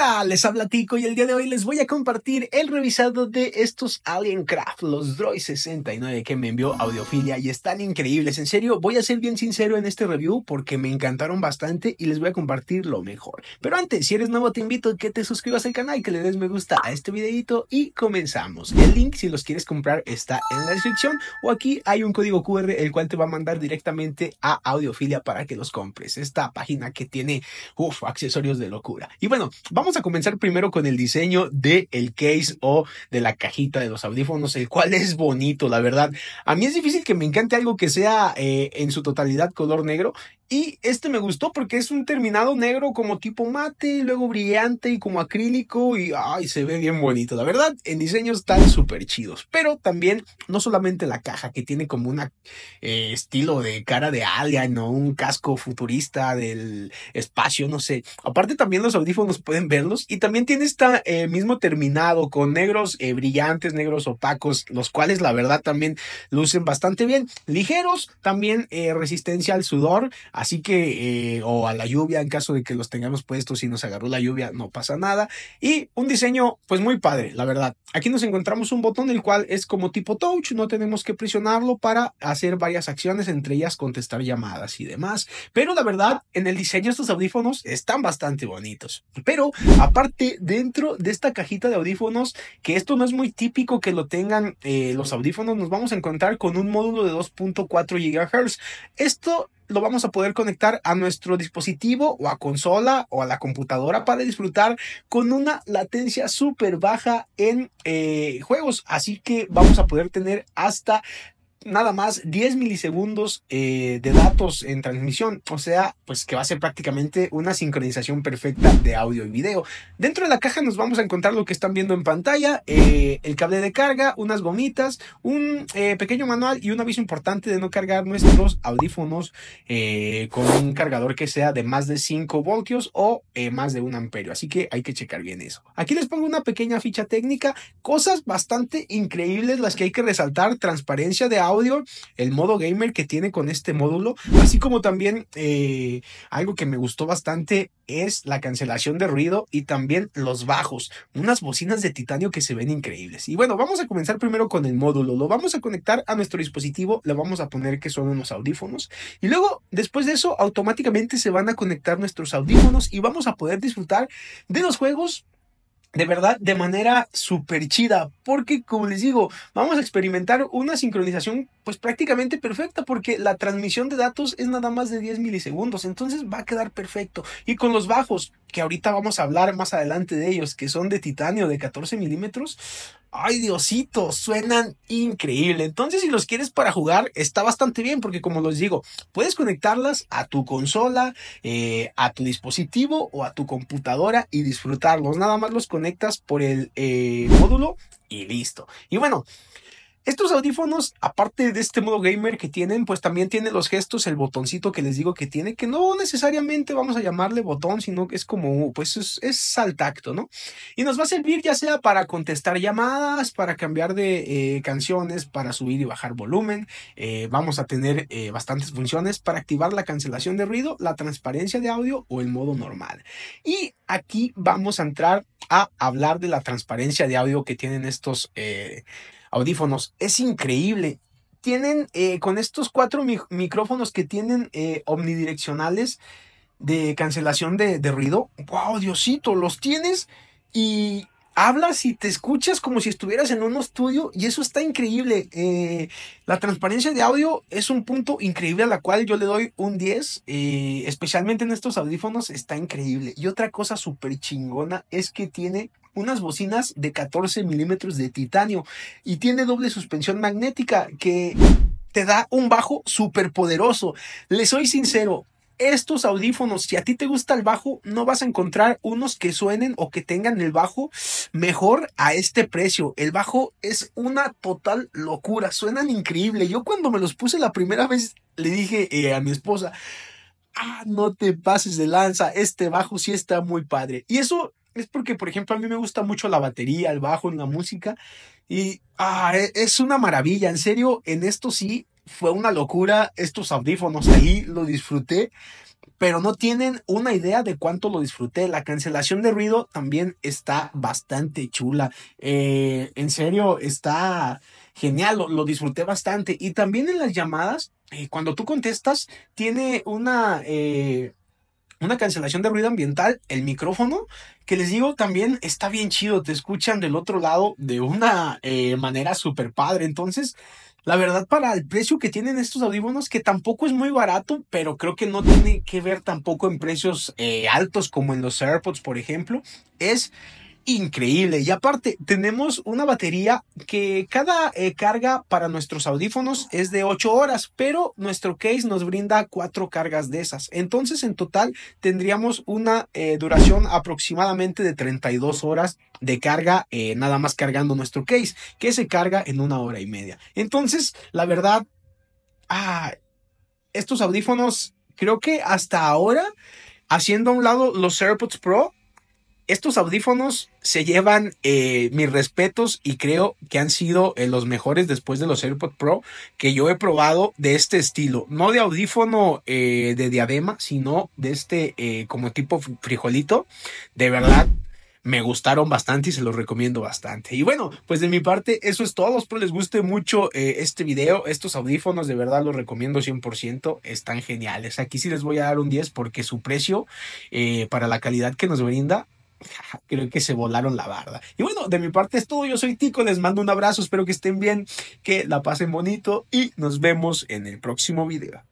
Hola, Les habla Tico y el día de hoy les voy a compartir el revisado de estos Alien Craft, los Droid 69 que me envió Audiofilia y están increíbles. En serio, voy a ser bien sincero en este review porque me encantaron bastante y les voy a compartir lo mejor. Pero antes, si eres nuevo, te invito a que te suscribas al canal, que le des me gusta a este videito y comenzamos. El link, si los quieres comprar, está en la descripción o aquí hay un código QR el cual te va a mandar directamente a Audiofilia para que los compres. Esta página que tiene, accesorios de locura. Y bueno, vamos Vamos a comenzar primero con el diseño del el case o de la cajita de los audífonos, el cual es bonito, la verdad. A mí es difícil que me encante algo que sea eh, en su totalidad color negro y este me gustó porque es un terminado negro como tipo mate, y luego brillante y como acrílico y ay, se ve bien bonito. La verdad, en diseños están súper chidos. Pero también, no solamente la caja que tiene como un eh, estilo de cara de alien o un casco futurista del espacio, no sé. Aparte también los audífonos pueden verlos y también tiene este mismo terminado con negros eh, brillantes, negros opacos, los cuales la verdad también lucen bastante bien. Ligeros, también resistencia al sudor Así que, eh, o a la lluvia, en caso de que los tengamos puestos y nos agarró la lluvia, no pasa nada. Y un diseño, pues muy padre, la verdad. Aquí nos encontramos un botón el cual es como tipo touch, no tenemos que presionarlo para hacer varias acciones, entre ellas contestar llamadas y demás. Pero la verdad, en el diseño estos audífonos están bastante bonitos. Pero aparte, dentro de esta cajita de audífonos, que esto no es muy típico que lo tengan eh, los audífonos, nos vamos a encontrar con un módulo de 2.4 GHz. Esto lo vamos a poder conectar a nuestro dispositivo o a consola o a la computadora para disfrutar con una latencia súper baja en eh, juegos. Así que vamos a poder tener hasta nada más 10 milisegundos eh, de datos en transmisión, o sea, pues que va a ser prácticamente una sincronización perfecta de audio y video. Dentro de la caja nos vamos a encontrar lo que están viendo en pantalla, eh, el cable de carga, unas gomitas, un eh, pequeño manual y un aviso importante de no cargar nuestros audífonos con un cargador que sea de más de 5 voltios o más de un amperio, así que hay que checar bien eso. Aquí les pongo una pequeña ficha técnica, cosas bastante increíbles las que hay que resaltar, transparencia de audio, el modo gamer que tiene con este módulo, así como también eh, algo que me gustó bastante es la cancelación de ruido y también los bajos, unas bocinas de titanio que se ven increíbles. Y bueno, vamos a comenzar primero con el módulo, lo vamos a conectar a nuestro dispositivo, le vamos a poner que son unos audífonos y luego después de eso automáticamente se van a conectar nuestros audífonos y vamos a poder disfrutar de los juegos de verdad de manera súper chida, porque como les digo, vamos a experimentar una sincronización pues prácticamente perfecta, porque la transmisión de datos es nada más de 10 milisegundos, entonces va a quedar perfecto. Y con los bajos, que ahorita vamos a hablar más adelante de ellos, que son de titanio de 14 milímetros, Ay, Diosito, suenan increíble. Entonces, si los quieres para jugar, está bastante bien, porque como les digo, puedes conectarlas a tu consola, eh, a tu dispositivo o a tu computadora y disfrutarlos. Nada más los conectas por el eh, módulo y listo. Y bueno, estos audífonos, aparte de este modo gamer que tienen, pues también tienen los gestos, el botoncito que les digo que tiene, que no necesariamente vamos a llamarle botón, sino que es como, pues es, al tacto, ¿no? Y nos va a servir ya sea para contestar llamadas, para cambiar de eh, canciones, para subir y bajar volumen. Eh, vamos a tener eh, bastantes funciones para activar la cancelación de ruido, la transparencia de audio o el modo normal. Y aquí vamos a entrar a hablar de la transparencia de audio que tienen estos audífonos. Es increíble. Tienen eh, con estos cuatro micrófonos que tienen eh, omnidireccionales de cancelación de, ruido. ¡Wow, Diosito! Los tienes y hablas y te escuchas como si estuvieras en un estudio y eso está increíble. Eh, la transparencia de audio es un punto increíble a la cual yo le doy un 10, eh, especialmente en estos audífonos está increíble. Y otra cosa súper chingona es que tiene unas bocinas de 14 milímetros de titanio y tiene doble suspensión magnética que te da un bajo súper poderoso. Le soy sincero, estos audífonos, si a ti te gusta el bajo, no vas a encontrar unos que suenen o que tengan el bajo mejor a este precio. El bajo es una total locura, suenan increíble. Yo cuando me los puse la primera vez le dije eh, a mi esposa, ah, no te pases de lanza, este bajo sí está muy padre. Y eso es porque, por ejemplo, a mí me gusta mucho la batería, el bajo en la música. Y ah, e, es una maravilla, en serio, en esto sí, fue una locura estos audífonos ahí, lo disfruté, pero no tienen una idea de cuánto lo disfruté. La cancelación de ruido también está bastante chula. Eh, en serio, está genial, lo, disfruté bastante. Y también en las llamadas, eh, cuando tú contestas, tiene una... Eh, una cancelación de ruido ambiental, el micrófono, que les digo también está bien chido, te escuchan del otro lado de una eh, manera súper padre. Entonces, la verdad, para el precio que tienen estos audífonos, que tampoco es muy barato, pero creo que no tiene que ver tampoco en precios eh, altos como en los AirPods, por ejemplo, es increíble. Y aparte, tenemos una batería que cada eh, carga para nuestros audífonos es de 8 horas, pero nuestro case nos brinda 4 cargas de esas. Entonces, en total, tendríamos una eh, duración aproximadamente de 32 horas de carga, eh, nada más cargando nuestro case, que se carga en una hora y media. Entonces, la verdad, ah, estos audífonos, creo que hasta ahora, haciendo a un lado los AirPods Pro, estos audífonos se llevan eh, mis respetos y creo que han sido eh, los mejores después de los AirPods Pro que yo he probado de este estilo. No de audífono eh, de diadema, sino de este como tipo frijolito. De verdad. Me gustaron bastante y se los recomiendo bastante. Y bueno, pues de mi parte, eso es todo. Espero les guste mucho este video. Estos audífonos, de verdad, los recomiendo 100%. Están geniales. Aquí sí les voy a dar un 10 porque su precio para la calidad que nos brinda creo que se volaron la barda. Y bueno, de mi parte es todo. Yo soy Tico, les mando un abrazo, espero que estén bien, que la pasen bonito y nos vemos en el próximo video.